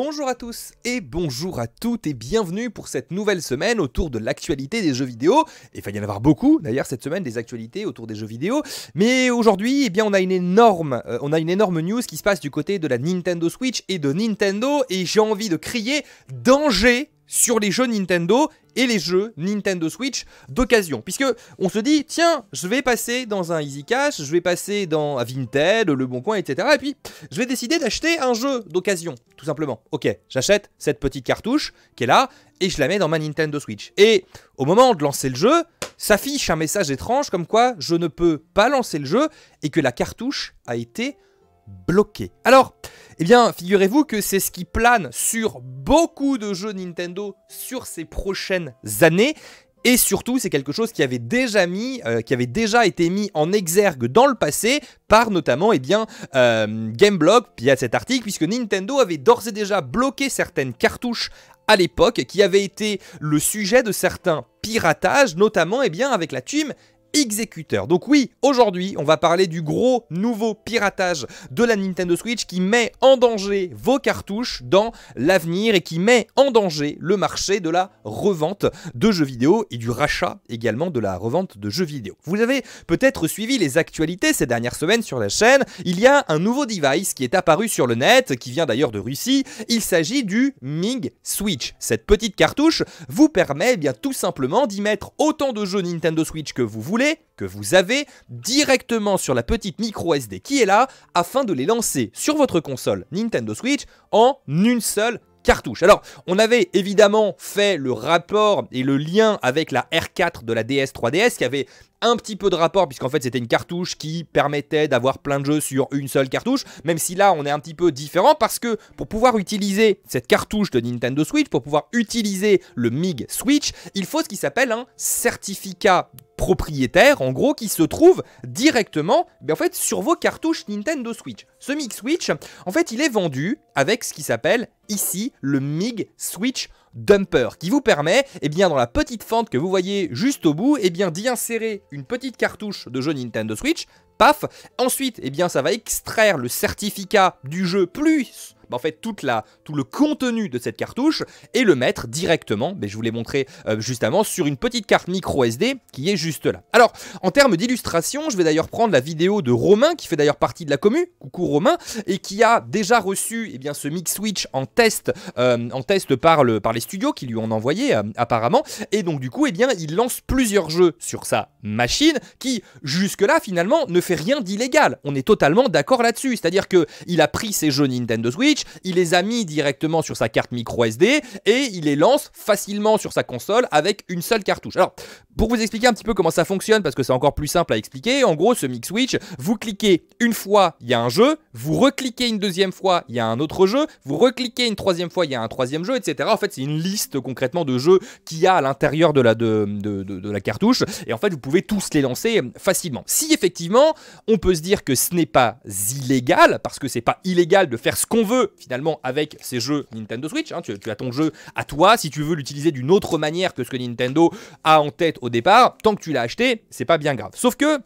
Bonjour à tous et bonjour à toutes et bienvenue pour cette nouvelle semaine autour de l'actualité des jeux vidéo. Il va y en avoir beaucoup d'ailleurs cette semaine des actualités autour des jeux vidéo. Mais aujourd'hui, eh bien, on a une énorme, euh, on a une énorme news qui se passe du côté de la Nintendo Switch et de Nintendo et j'ai envie de crier danger sur les jeux Nintendo et les jeux Nintendo Switch d'occasion. Puisque on se dit, tiens, je vais passer dans un Easy Cash, je vais passer dans Vinted, Le Bon Coin, etc. Et puis, je vais décider d'acheter un jeu d'occasion, tout simplement. Ok, j'achète cette petite cartouche qui est là, et je la mets dans ma Nintendo Switch. Et au moment de lancer le jeu, s'affiche un message étrange comme quoi je ne peux pas lancer le jeu et que la cartouche a été bloqué. Alors, eh bien, figurez-vous que c'est ce qui plane sur beaucoup de jeux Nintendo sur ces prochaines années. Et surtout, c'est quelque chose qui avait déjà mis, euh, qui avait déjà été mis en exergue dans le passé par notamment, eh bien, euh, Gameblog via cet article, puisque Nintendo avait d'ores et déjà bloqué certaines cartouches à l'époque, qui avaient été le sujet de certains piratages, notamment, eh bien, avec la team exécuteur. Donc oui, aujourd'hui, on va parler du gros nouveau piratage de la Nintendo Switch qui met en danger vos cartouches dans l'avenir et qui met en danger le marché de la revente de jeux vidéo et du rachat également de la revente de jeux vidéo. Vous avez peut-être suivi les actualités ces dernières semaines sur la chaîne, il y a un nouveau device qui est apparu sur le net, qui vient d'ailleurs de Russie, il s'agit du Ming Switch. Cette petite cartouche vous permet eh bien tout simplement d'y mettre autant de jeux Nintendo Switch que vous voulez que vous avez, directement sur la petite micro SD qui est là, afin de les lancer sur votre console Nintendo Switch en une seule cartouche. Alors, on avait évidemment fait le rapport et le lien avec la R4 de la DS 3DS qui avait un petit peu de rapport, puisqu'en fait c'était une cartouche qui permettait d'avoir plein de jeux sur une seule cartouche, même si là on est un petit peu différent, parce que pour pouvoir utiliser cette cartouche de Nintendo Switch, pour pouvoir utiliser le MIG Switch, il faut ce qui s'appelle un certificat propriétaire, en gros, qui se trouve directement ben en fait, sur vos cartouches Nintendo Switch. Ce MIG Switch, en fait, il est vendu avec ce qui s'appelle ici le MIG Switch dumper qui vous permet, eh bien, dans la petite fente que vous voyez juste au bout, eh bien, d'y insérer une petite cartouche de jeu Nintendo Switch. Paf Ensuite, eh bien, ça va extraire le certificat du jeu plus bah, en fait toute la, tout le contenu de cette cartouche et le mettre directement, mais je vous l'ai montré euh, justement sur une petite carte micro SD qui est juste là. Alors, en termes d'illustration, je vais d'ailleurs prendre la vidéo de Romain, qui fait d'ailleurs partie de la commu, coucou Romain, et qui a déjà reçu eh bien, ce mix switch en test, euh, en test par, le, par les studios qui lui ont envoyé euh, apparemment, et donc du coup, eh bien, il lance plusieurs jeux sur sa machine, qui jusque-là finalement ne fait rien d'illégal. On est totalement d'accord là-dessus, c'est-à-dire que il a pris ses jeux Nintendo Switch, il les a mis directement sur sa carte micro SD et il les lance facilement sur sa console avec une seule cartouche. Alors, pour vous expliquer un petit peu comment ça fonctionne, parce que c'est encore plus simple à expliquer, en gros, ce mix switch, vous cliquez une fois, il y a un jeu, vous recliquez une deuxième fois, il y a un autre jeu, vous recliquez une troisième fois, il y a un troisième jeu, etc. En fait, c'est une liste concrètement de jeux qu'il y a à l'intérieur de la, de, la cartouche, et en fait, vous pouvez tous les lancer euh, facilement. Si effectivement, on peut se dire que ce n'est pas illégal, parce que c'est pas illégal de faire ce qu'on veut finalement avec ces jeux Nintendo Switch, hein, tu, tu as ton jeu à toi, si tu veux l'utiliser d'une autre manière que ce que Nintendo a en tête au départ, tant que tu l'as acheté, c'est pas bien grave. Sauf que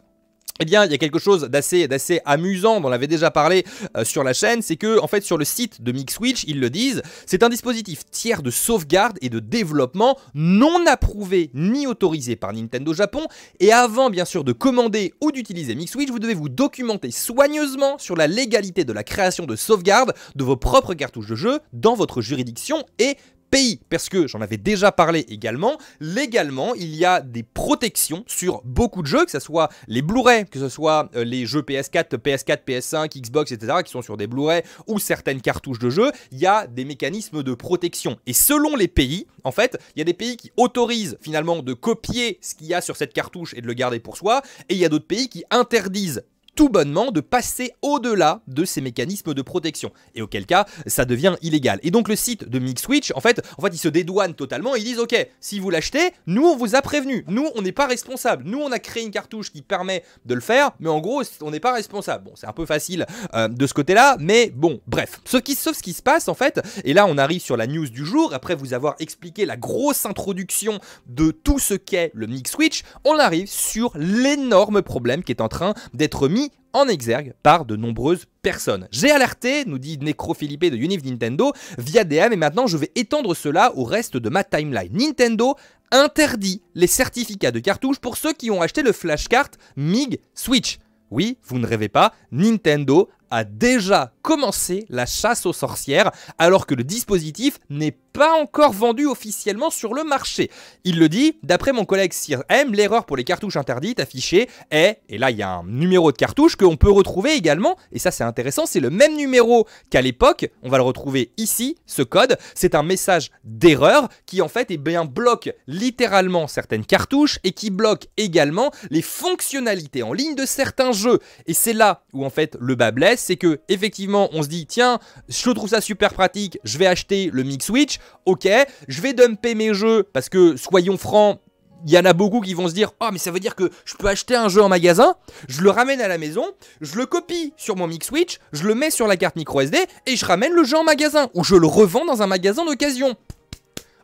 eh bien, il y a quelque chose d'assez d'assez amusant dont on avait déjà parlé euh, sur la chaîne, c'est que en fait sur le site de Mixwitch, ils le disent, c'est un dispositif tiers de sauvegarde et de développement non approuvé ni autorisé par Nintendo Japon et avant bien sûr de commander ou d'utiliser Mixwitch, vous devez vous documenter soigneusement sur la légalité de la création de sauvegarde de vos propres cartouches de jeu dans votre juridiction et pays, parce que j'en avais déjà parlé également, légalement, il y a des protections sur beaucoup de jeux, que ce soit les Blu-ray, que ce soit euh, les jeux PS4, PS4, PS5, Xbox, etc., qui sont sur des Blu-ray ou certaines cartouches de jeux, il y a des mécanismes de protection. Et selon les pays, en fait, il y a des pays qui autorisent finalement de copier ce qu'il y a sur cette cartouche et de le garder pour soi, et il y a d'autres pays qui interdisent tout bonnement de passer au-delà de ces mécanismes de protection. Et auquel cas, ça devient illégal. Et donc le site de Mixwitch, en fait, en fait, ils se dédouane totalement. Ils disent, ok, si vous l'achetez, nous on vous a prévenu. Nous, on n'est pas responsable. Nous, on a créé une cartouche qui permet de le faire, mais en gros, on n'est pas responsable. Bon, c'est un peu facile euh, de ce côté-là, mais bon, bref. Ce qui, sauf ce qui se passe en fait, et là on arrive sur la news du jour, après vous avoir expliqué la grosse introduction de tout ce qu'est le Mixwitch, on arrive sur l'énorme problème qui est en train d'être mis en exergue par de nombreuses personnes. J'ai alerté, nous dit NecroPhilippe de Univ Nintendo, via DM et maintenant je vais étendre cela au reste de ma timeline. Nintendo interdit les certificats de cartouches pour ceux qui ont acheté le flashcart MIG Switch. Oui, vous ne rêvez pas, Nintendo a déjà commencé la chasse aux sorcières alors que le dispositif n'est pas encore vendu officiellement sur le marché. Il le dit, d'après mon collègue Sir M, l'erreur pour les cartouches interdites affichées est, et là il y a un numéro de cartouche qu'on peut retrouver également, et ça c'est intéressant, c'est le même numéro qu'à l'époque, on va le retrouver ici, ce code, c'est un message d'erreur qui en fait eh bien, bloque littéralement certaines cartouches et qui bloque également les fonctionnalités en ligne de certains jeux. Et c'est là où en fait le bas blesse, c'est que effectivement, on se dit tiens, je trouve ça super pratique, je vais acheter le Mix Switch. OK, je vais dumper mes jeux parce que soyons francs, il y en a beaucoup qui vont se dire Oh, mais ça veut dire que je peux acheter un jeu en magasin, je le ramène à la maison, je le copie sur mon Mix Switch, je le mets sur la carte micro SD et je ramène le jeu en magasin ou je le revends dans un magasin d'occasion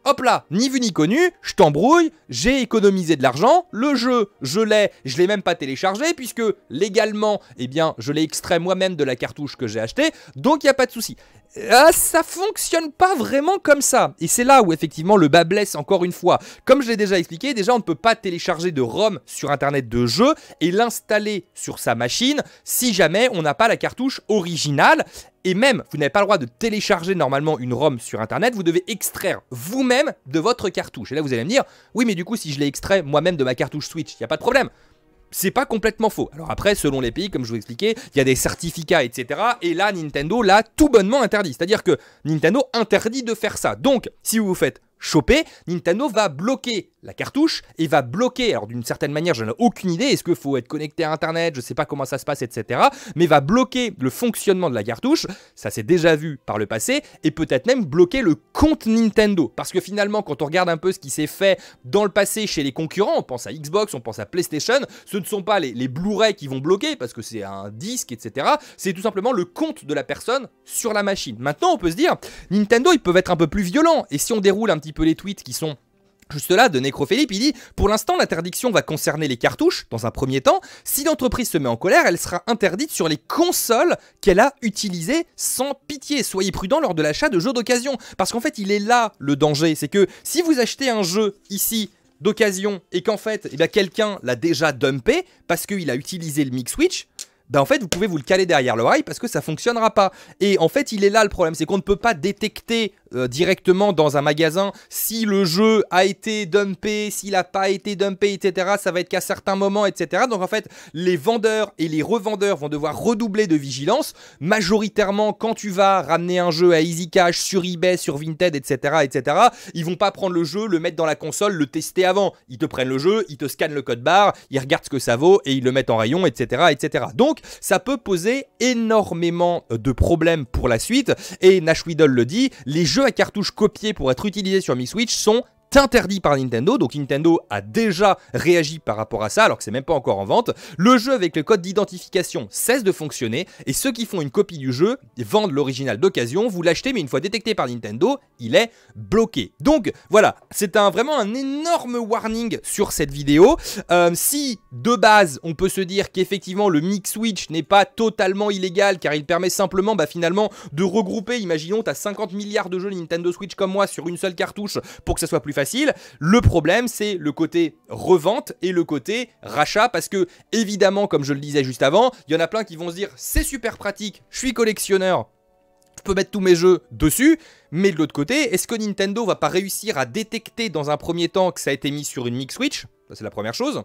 hop là, ni vu ni connu, je t'embrouille, j'ai économisé de l'argent, le jeu, je l'ai, je l'ai même pas téléchargé puisque légalement, eh bien, je l'ai extrait moi-même de la cartouche que j'ai achetée, donc il n'y a pas de souci. Ah, ça fonctionne pas vraiment comme ça. Et c'est là où effectivement le bas blesse encore une fois. Comme je l'ai déjà expliqué, déjà on ne peut pas télécharger de ROM sur internet de jeu et l'installer sur sa machine si jamais on n'a pas la cartouche originale. Et même, vous n'avez pas le droit de télécharger normalement une ROM sur Internet, vous devez extraire vous-même de votre cartouche. Et là, vous allez me dire, oui, mais du coup, si je l'ai extrait moi-même de ma cartouche Switch, il n'y a pas de problème. C'est pas complètement faux. Alors après, selon les pays, comme je vous expliquais, il y a des certificats, etc. Et là, Nintendo l'a tout bonnement interdit. C'est-à-dire que Nintendo interdit de faire ça. Donc, si vous vous faites chopé, Nintendo va bloquer la cartouche et va bloquer, alors d'une certaine manière, je ai aucune idée, est-ce qu'il faut être connecté à Internet, je ne sais pas comment ça se passe, etc., mais va bloquer le fonctionnement de la cartouche, ça s'est déjà vu par le passé, et peut-être même bloquer le compte Nintendo. Parce que finalement, quand on regarde un peu ce qui s'est fait dans le passé chez les concurrents, on pense à Xbox, on pense à PlayStation, ce ne sont pas les, les Blu-ray qui vont bloquer, parce que c'est un disque, etc., c'est tout simplement le compte de la personne sur la machine. Maintenant, on peut se dire, Nintendo, ils peuvent être un peu plus violents, et si on déroule un petit peu les tweets qui sont Juste là, de Necrophilippe, il dit Pour l'instant, l'interdiction va concerner les cartouches, dans un premier temps. Si l'entreprise se met en colère, elle sera interdite sur les consoles qu'elle a utilisées sans pitié. Soyez prudent lors de l'achat de jeux d'occasion. Parce qu'en fait, il est là le danger. C'est que si vous achetez un jeu ici d'occasion et qu'en fait, eh quelqu'un l'a déjà dumpé parce qu'il a utilisé le Mix Switch, ben en fait vous pouvez vous le caler derrière l'oreille parce que ça fonctionnera pas. Et en fait il est là le problème, c'est qu'on ne peut pas détecter euh, directement dans un magasin. Si le jeu a été dumpé, s'il n'a pas été dumpé, etc., ça va être qu'à certains moments, etc. Donc en fait, les vendeurs et les revendeurs vont devoir redoubler de vigilance. Majoritairement, quand tu vas ramener un jeu à Easy Cash, sur eBay, sur Vinted, etc., etc., ils vont pas prendre le jeu, le mettre dans la console, le tester avant. Ils te prennent le jeu, ils te scannent le code barre, ils regardent ce que ça vaut et ils le mettent en rayon, etc., etc. Donc ça peut poser énormément euh, de problèmes pour la suite. Et Nash Weedle le dit, les jeux jeux à cartouche copiés pour être utilisés sur Mi Switch sont interdit par Nintendo, donc Nintendo a déjà réagi par rapport à ça, alors que c'est même pas encore en vente. Le jeu avec le code d'identification cesse de fonctionner, et ceux qui font une copie du jeu vendent l'original d'occasion, vous l'achetez, mais une fois détecté par Nintendo, il est bloqué. Donc voilà, c'est un, vraiment un énorme warning sur cette vidéo. Euh, si de base, on peut se dire qu'effectivement le mix Switch n'est pas totalement illégal, car il permet simplement bah, finalement de regrouper, imaginons, tu as 50 milliards de jeux Nintendo Switch comme moi sur une seule cartouche pour que ça soit plus le problème, c'est le côté revente et le côté rachat, parce que évidemment, comme je le disais juste avant, il y en a plein qui vont se dire c'est super pratique, je suis collectionneur, je peux mettre tous mes jeux dessus, mais de l'autre côté, est-ce que Nintendo va pas réussir à détecter dans un premier temps que ça a été mis sur une Mix Switch c'est la première chose.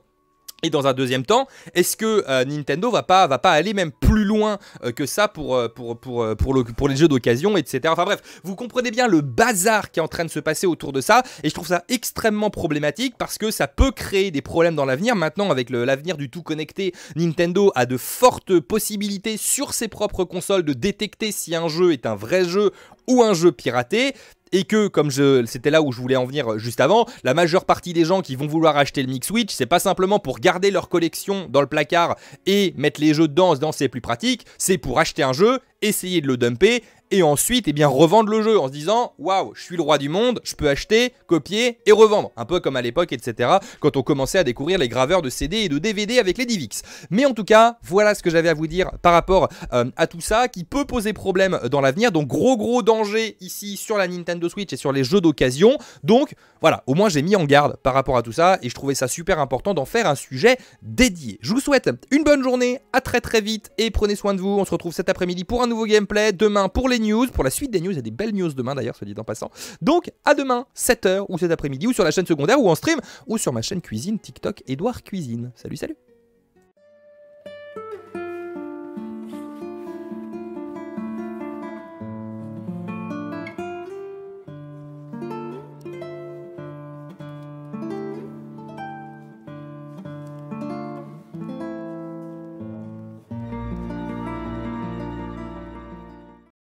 Et dans un deuxième temps, est-ce que euh, Nintendo va pas, va pas aller même plus loin euh, que ça pour, euh, pour, pour, pour les jeux d'occasion, etc. Enfin bref, vous comprenez bien le bazar qui est en train de se passer autour de ça, et je trouve ça extrêmement problématique parce que ça peut créer des problèmes dans l'avenir. Maintenant, avec l'avenir du tout connecté, Nintendo a de fortes possibilités sur ses propres consoles de détecter si un jeu est un vrai jeu ou un jeu piraté et que, comme je, c'était là où je voulais en venir euh, juste avant, la majeure partie des gens qui vont vouloir acheter le mix Switch, c'est pas simplement pour garder leur collection dans le placard et mettre les jeux dedans, dans c'est plus pratiques, c'est pour acheter un jeu, essayer de le dumper et ensuite, eh bien, revendre le jeu en se disant waouh, je suis le roi du monde, je peux acheter, copier et revendre. Un peu comme à l'époque, etc., quand on commençait à découvrir les graveurs de CD et de DVD avec les DivX. Mais en tout cas, voilà ce que j'avais à vous dire par rapport euh, à tout ça qui peut poser problème dans l'avenir. Donc, gros, gros danger ici sur la Nintendo Switch et sur les jeux d'occasion. Donc, voilà, au moins j'ai mis en garde par rapport à tout ça et je trouvais ça super important d'en faire un sujet dédié. Je vous souhaite une bonne journée, à très très vite et prenez soin de vous. On se retrouve cet après-midi pour un nouveau gameplay, demain pour les news, pour la suite des news, il y a des belles news demain d'ailleurs, se dit en passant. Donc à demain, 7h ou cet après-midi, ou sur la chaîne secondaire, ou en stream, ou sur ma chaîne cuisine TikTok Edouard Cuisine. Salut, salut